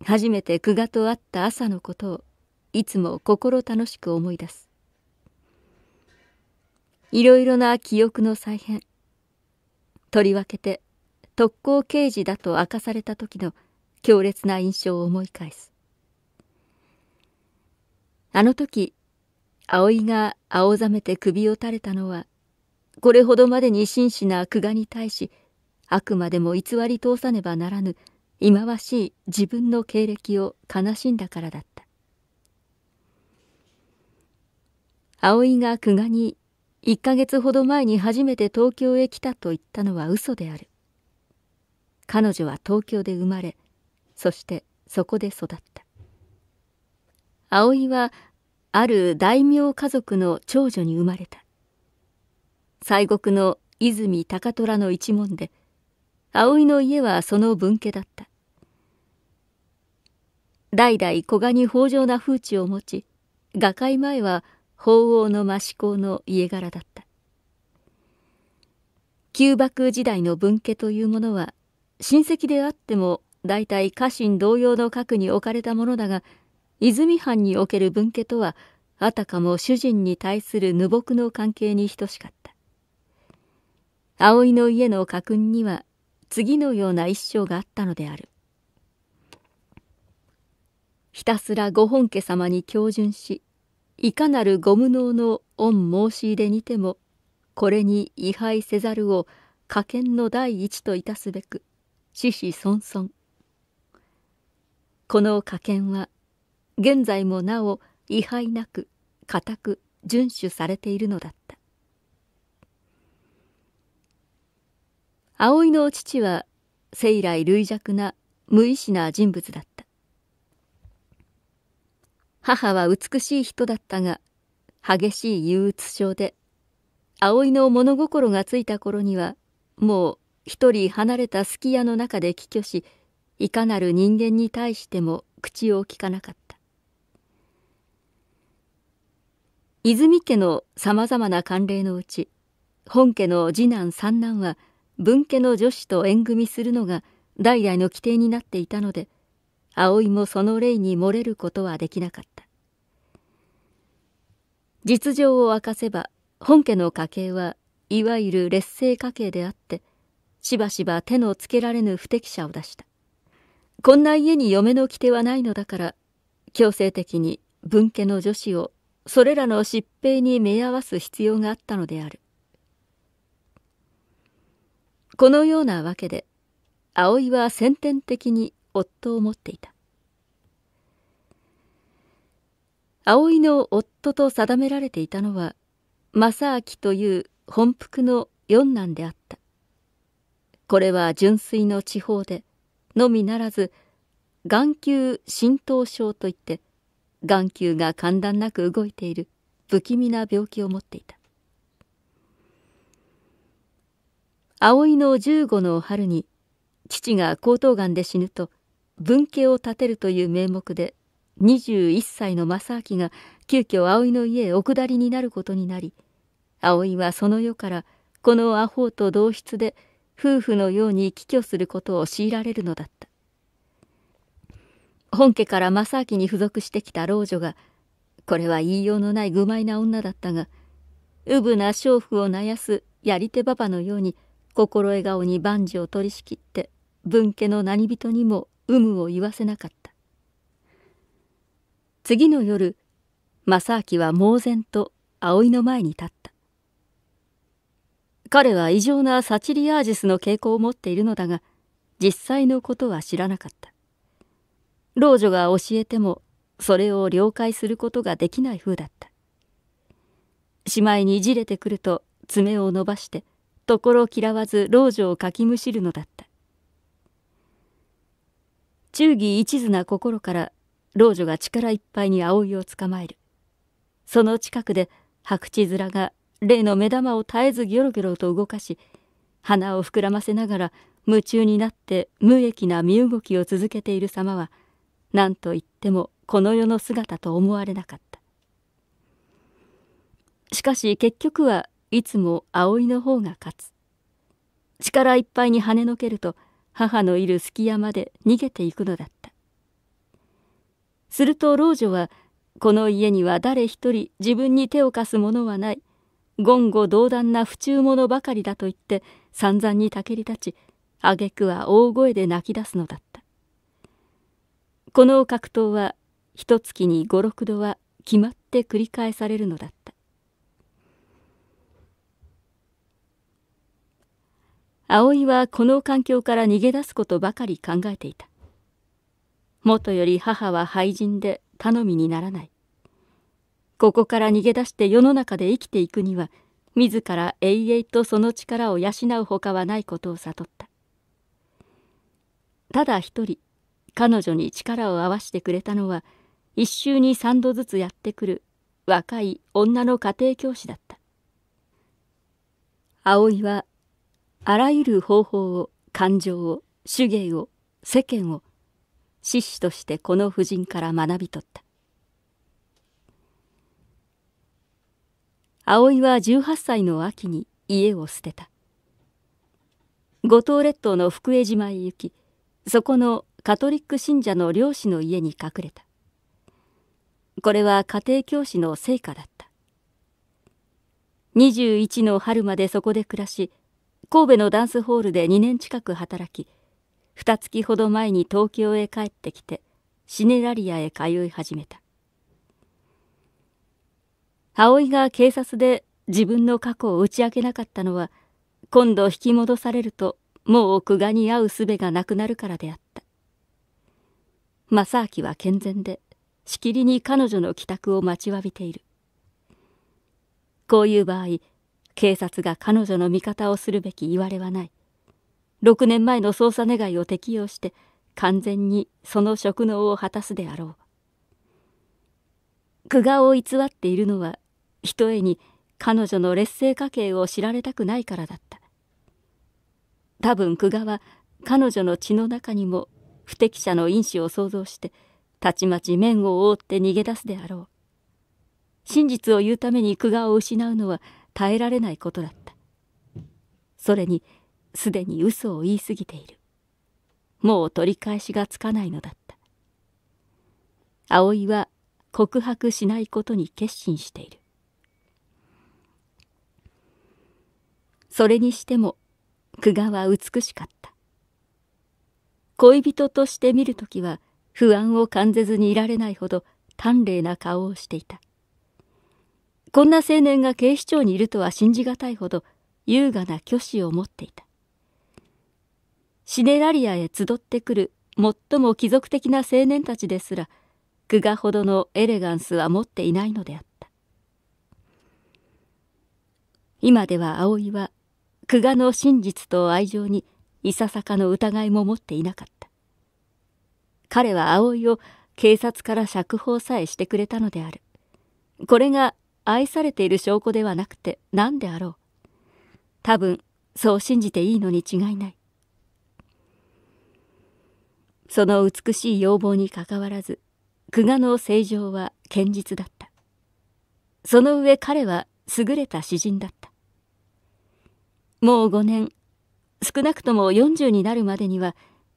初めて久我と会った朝のことをいつも心楽しく思い出すいろいろな記憶の再編とりわけて特攻刑事だと明かされた時の強烈な印象を思い返すあの時葵が青ざめて首を垂れたのはこれほどまでに真摯な久我に対しあくまでも偽り通さねばならぬ忌まわしい自分の経歴を悲しんだからだった葵が久我に1ヶ月ほど前に初めて東京へ来たと言ったのは嘘である彼女は東京で生まれそしてそこで育った葵はある大名家族の長女に生まれた西国の泉高虎の一門で葵の家はその分家だった代々古賀に豊穣な風致を持ち画界前は法皇の益子の家柄だった旧幕時代の分家というものは親戚であっても大体家臣同様の核に置かれたものだが泉藩における分家とはあたかも主人に対する無木の関係に等しかった葵の家の家訓には次のような一生があったのであるひたすらご本家様に恭順しいかなるご無能の御申し入れにてもこれに違背せざるを家見の第一といたすべく死死孫孫この家見は現在もなお違背なく固く遵守されているのだっ葵の父は生来類弱な無意志な人物だった母は美しい人だったが激しい憂鬱症で葵の物心がついた頃にはもう一人離れたすき家の中で帰居しいかなる人間に対しても口をきかなかった泉家のさまざまな慣例のうち本家の次男三男は「分家の女子と縁組するのが代々の規定になっていたので葵もその霊に漏れることはできなかった実情を明かせば本家の家系はいわゆる劣勢家系であってしばしば手のつけられぬ不適者を出したこんな家に嫁の規定はないのだから強制的に分家の女子をそれらの疾病に目合わす必要があったのであるこのようなわけで葵は先天的に夫を持っていた葵の夫と定められていたのは正明という本腹の四男であったこれは純粋の地方でのみならず眼球浸透症といって眼球が簡単なく動いている不気味な病気を持っていた葵の十五の春に父が喉頭がんで死ぬと文家を建てるという名目で21歳の正明が急遽葵の家へお下りになることになり葵はその世からこのアホと同室で夫婦のように帰居することを強いられるのだった本家から正明に付属してきた老女がこれは言いようのない愚昧な女だったがうぶな娼婦をなやすやり手ばばのように心笑顔に万事を取り仕切って分家の何人にも有無を言わせなかった次の夜正明は猛然と葵の前に立った彼は異常なサチリアージスの傾向を持っているのだが実際のことは知らなかった老女が教えてもそれを了解することができない風だったしまいにじれてくると爪を伸ばしてを嫌わず老女をかきむしるのだった忠義一途な心から老女が力いっぱいに葵を捕まえるその近くで白地面が例の目玉を絶えずギョロギョロと動かし鼻を膨らませながら夢中になって無益な身動きを続けている様は何と言ってもこの世の姿と思われなかったしかし結局はいつも葵の方が勝つ力いっぱいに跳ねのけると母のいる隙間まで逃げていくのだったすると老女はこの家には誰一人自分に手を貸す者はない言語道断な不忠者ばかりだと言って散々にたけり立ち挙句は大声で泣き出すのだったこの格闘は一月に56度は決まって繰り返されるのだった葵はこの環境から逃げ出すことばかり考えていた。もとより母は廃人で頼みにならない。ここから逃げ出して世の中で生きていくには、自ら永遠とその力を養うほかはないことを悟った。ただ一人、彼女に力を合わせてくれたのは、一週に三度ずつやってくる若い女の家庭教師だった。葵はあらゆる方法を感情を手芸を世間を志士としてこの婦人から学び取った葵は18歳の秋に家を捨てた五島列島の福江島へ行きそこのカトリック信者の漁師の家に隠れたこれは家庭教師の成果だった21の春までそこで暮らし神戸のダンスホールで2年近く働き2月ほど前に東京へ帰ってきてシネラリアへ通い始めた葵が警察で自分の過去を打ち明けなかったのは今度引き戻されるともう久我に会う術がなくなるからであった正明は健全でしきりに彼女の帰宅を待ちわびているこういう場合警察が彼女の味方をするべき言われはない6年前の捜査願いを適用して完全にその職能を果たすであろう久我を偽っているのはひとえに彼女の劣勢家系を知られたくないからだった多分久我は彼女の血の中にも不適者の因子を想像してたちまち面を覆って逃げ出すであろう真実を言うために久我を失うのは耐えられないことだったそれにすでに嘘を言い過ぎているもう取り返しがつかないのだった葵は告白しないことに決心しているそれにしても久我は美しかった恋人として見る時は不安を感じずにいられないほど丹麗な顔をしていたこんな青年が警視庁にいるとは信じがたいほど優雅な虚子を持っていた。シネラリアへ集ってくる最も貴族的な青年たちですら、久我ほどのエレガンスは持っていないのであった。今では葵は、久我の真実と愛情にいささかの疑いも持っていなかった。彼は葵を警察から釈放さえしてくれたのである。これが愛されている証拠ではなくて何であろう。多分、そう信じていいのに違いない。その美しい要望にかかわらず、久我の正常は堅実だった。その上彼は優れた詩人だった。もう5年、少なくとも40になるまでには、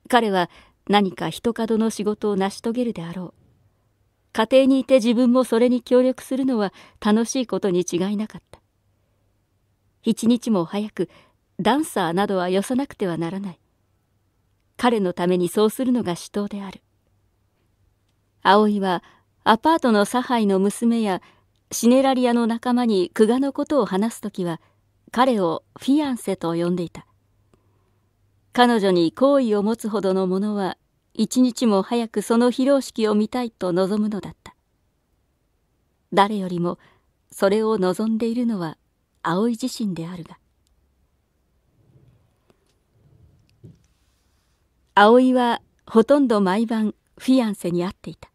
彼は何か一角の仕事を成し遂げるであろう。家庭にいて自分もそれに協力するのは楽しいことに違いなかった。一日も早くダンサーなどはよさなくてはならない。彼のためにそうするのが死闘である。葵はアパートの差配の娘やシネラリアの仲間に久我のことを話す時は彼をフィアンセと呼んでいた。彼女に好意を持つほどのものは一日も早くその披露式を見たいと望むのだった。誰よりもそれを望んでいるのは葵自身であるが。葵はほとんど毎晩フィアンセに会っていた。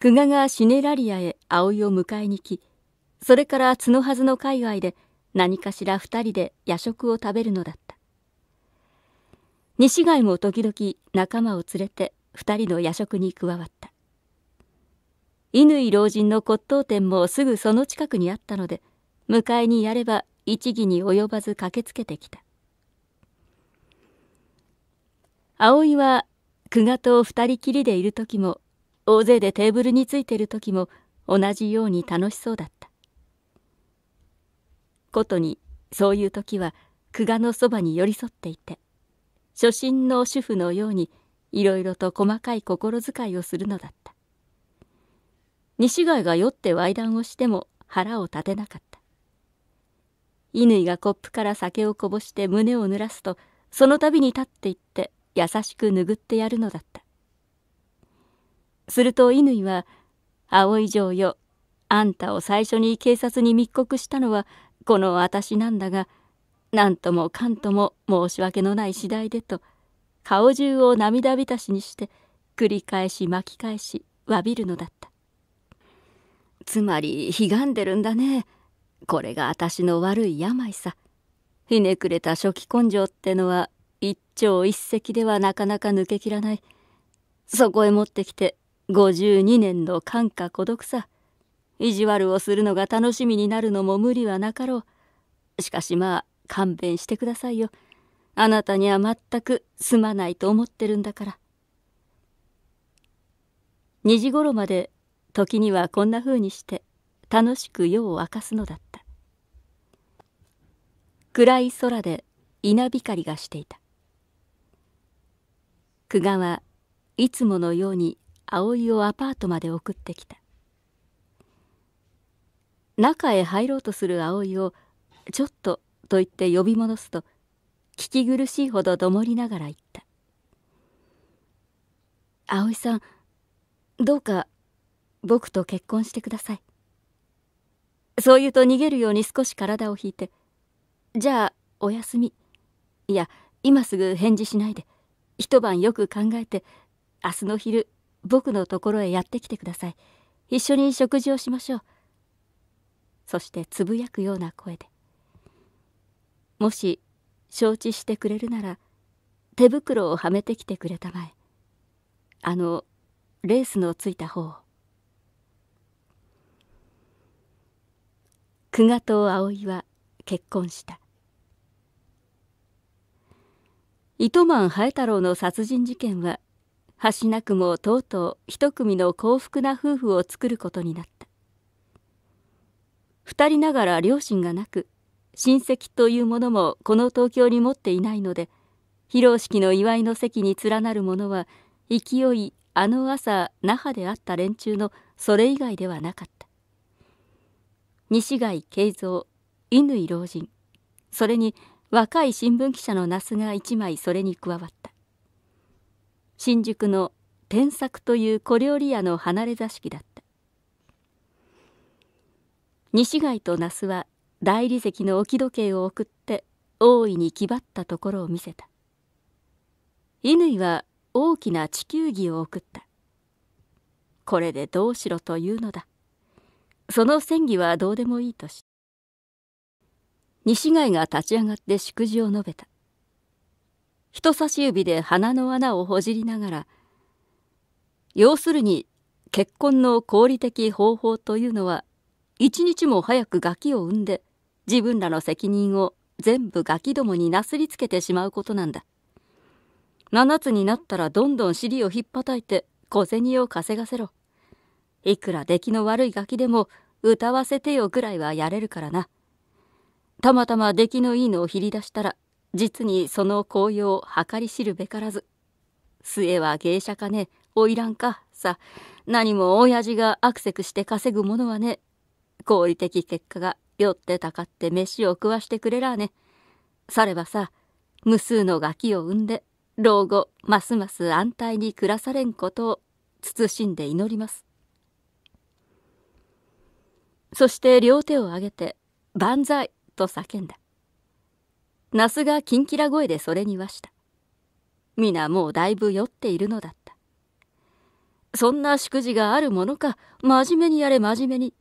久我がシネラリアへ葵を迎えに来、それから角はずの海外で何かしら二人で夜食を食べるのだった。西貝も時々仲間を連れて二人の夜食に加わった乾老人の骨董店もすぐその近くにあったので迎えにやれば一義に及ばず駆けつけてきた葵は久我と二人きりでいる時も大勢でテーブルについている時も同じように楽しそうだったことにそういう時は久我のそばに寄り添っていて初心の主婦のようにいろいろと細かい心遣いをするのだった西貝が酔って賄談をしても腹を立てなかった乾がコップから酒をこぼして胸を濡らすとその度に立っていって優しく拭ってやるのだったすると乾は「葵城よあんたを最初に警察に密告したのはこの私なんだが何ともかんとも申し訳のない次第でと顔中を涙浸しにして繰り返し巻き返し詫びるのだったつまりひがんでるんだねこれが私の悪い病さひねくれた初期根性ってのは一朝一夕ではなかなか抜けきらないそこへ持ってきて52年の感化孤独さ意地悪をするのが楽しみになるのも無理はなかろうしかしまあ勘弁してくださいよ。あなたには全くすまないと思ってるんだから。2時頃まで時にはこんなふうにして楽しく夜を明かすのだった。暗い空で稲光がしていた。久我はいつものように葵をアパートまで送ってきた。中へ入ろうとする葵をちょっとと言って呼び戻すと聞き苦しいほどどもりながら言った「葵さんどうか僕と結婚してください」そう言うと逃げるように少し体を引いて「じゃあおやすみ」いや今すぐ返事しないで一晩よく考えて明日の昼僕のところへやってきてください一緒に食事をしましょうそしてつぶやくような声でもし承知してくれるなら手袋をはめてきてくれたまえあのレースのついた方久我と葵は結婚した糸満栄太郎の殺人事件ははしなくもとうとう一組の幸福な夫婦を作ることになった二人ながら両親がなく親戚というものもこの東京に持っていないので披露式の祝いの席に連なるものは勢いあの朝那覇で会った連中のそれ以外ではなかった西貝慶三乾老人それに若い新聞記者の那須が一枚それに加わった新宿の天作という小料理屋の離れ座敷だった西貝と那須は大理石の置き時計を送って大いに気張ったところを見せた乾は大きな地球儀を送ったこれでどうしろというのだその戦議はどうでもいいとし西貝が立ち上がって祝辞を述べた人差し指で鼻の穴をほじりながら要するに結婚の合理的方法というのは一日も早くガキを産んで自分らの責任を全部ガキどもになすりつけてしまうことなんだ7つになったらどんどん尻をひっぱたいて小銭を稼がせろいくら出来の悪いガキでも歌わせてよぐらいはやれるからなたまたま出来のいいのを切り出したら実にその紅葉を計り知るべからず末は芸者かね花魁かさ何も親父がアクセクして稼ぐものはね合理的結果が酔ってたかって飯を食わしてくれらね。さればさ、無数のガキを産んで、老後、ますます安泰に暮らされんことを、慎んで祈ります。そして両手を上げて、万歳と叫んだ。ナスがキンキラ声でそれに言わした。皆もうだいぶ酔っているのだった。そんな祝辞があるものか、真面目にやれ真面目に、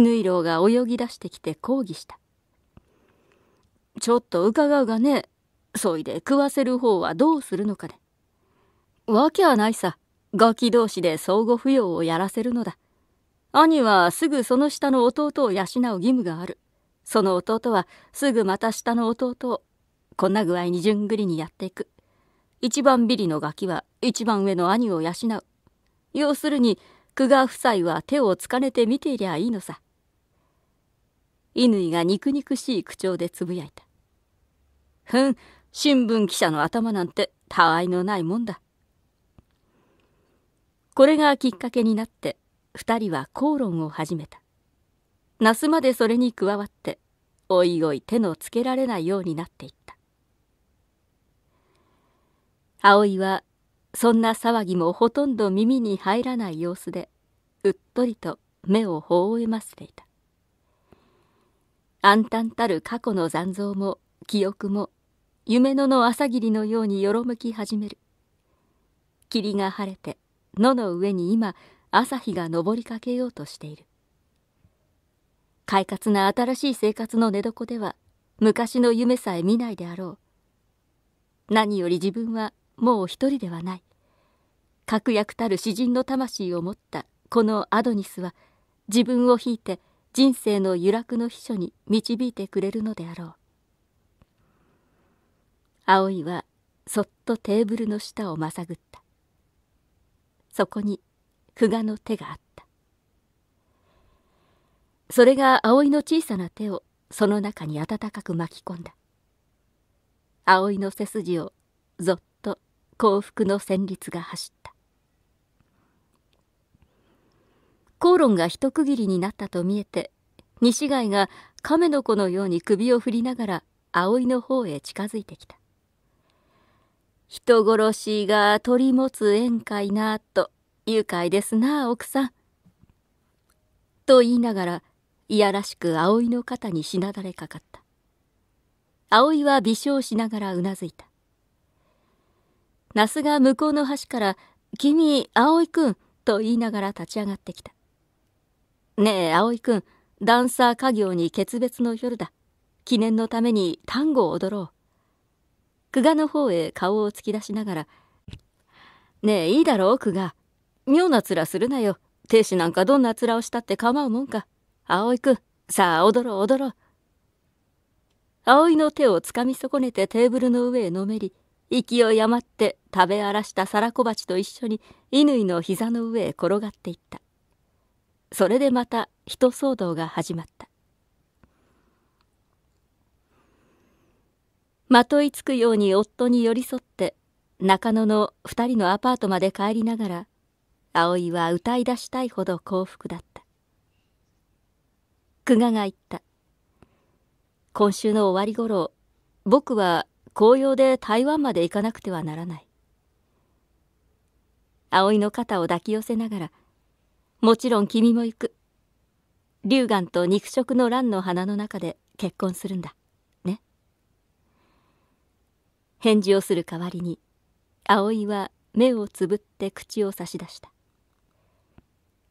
犬郎が泳ぎ出してきて抗議した。ちょっと伺うがね、そいで食わせる方はどうするのかね。わけはないさ。ガキ同士で相互扶養をやらせるのだ。兄はすぐその下の弟を養う義務がある。その弟はすぐまた下の弟を、こんな具合に順繰りにやっていく。一番ビリのガキは一番上の兄を養う。要するに、久我夫妻は手をつかねて見ていりゃいいのさ。乾が肉肉しい口調でつぶやいた。ふん、新聞記者の頭なんてたわいのないもんだ。これがきっかけになって、二人は口論を始めた。那須までそれに加わって、おいおい手のつけられないようになっていった。葵はそんな騒ぎもほとんど耳に入らない様子でうっとりと目を微笑ませていた暗淡たる過去の残像も記憶も夢野の朝霧のようによろむき始める霧が晴れて野の上に今朝日が昇りかけようとしている快活な新しい生活の寝床では昔の夢さえ見ないであろう何より自分はもう一人ではない確約たる詩人の魂を持ったこのアドニスは自分を引いて人生の揺らくの秘書に導いてくれるのであろう葵はそっとテーブルの下をまさぐったそこに久我の手があったそれが葵の小さな手をその中に温かく巻き込んだ葵の背筋をぞっ幸福の旋律が走った口論が一区切りになったと見えて西貝が亀の子のように首を振りながら葵の方へ近づいてきた人殺しが取り持つ宴会なと愉快ですな奥さんと言いながらいやらしく葵の肩にしなだれかかった葵は微笑しながらうなずいた那須が向こうの橋から、君、葵くん、と言いながら立ち上がってきた。ねえ、葵くん、ダンサー家業に決別の夜だ。記念のために単語を踊ろう。久我の方へ顔を突き出しながら、ねえ、いいだろう、久我。妙な面するなよ。亭主なんかどんな面をしたって構うもんか。葵くん、さあ、踊ろう、踊ろう。葵の手をつかみ損ねてテーブルの上へのめり、勢い余って食べ荒らした皿小鉢と一緒に乾の膝の上へ転がっていったそれでまた人騒動が始まったまといつくように夫に寄り添って中野の2人のアパートまで帰りながら葵は歌い出したいほど幸福だった久我が言った今週の終わり頃僕は紅葉で台湾まで行かなくてはならない。葵の肩を抱き寄せながら、もちろん君も行く。龍眼と肉食の蘭の花の中で結婚するんだ。ね。返事をする代わりに、葵は目をつぶって口を差し出した。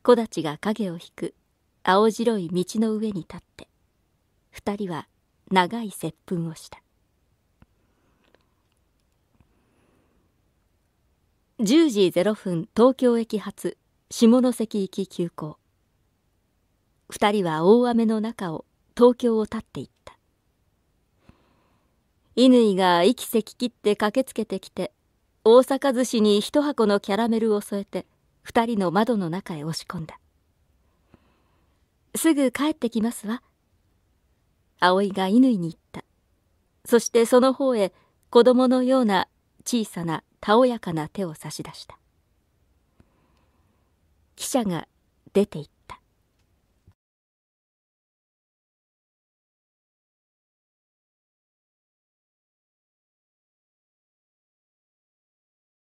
木立が影を引く青白い道の上に立って、二人は長い接吻をした。10時0分東京駅発下関行き急行2人は大雨の中を東京を立っていった乾が息せき切って駆けつけてきて大阪寿司に一箱のキャラメルを添えて2人の窓の中へ押し込んだすぐ帰ってきますわ葵が乾に言ったそしてその方へ子供のような小さなたおやかな手を差し出した記者が出て行っ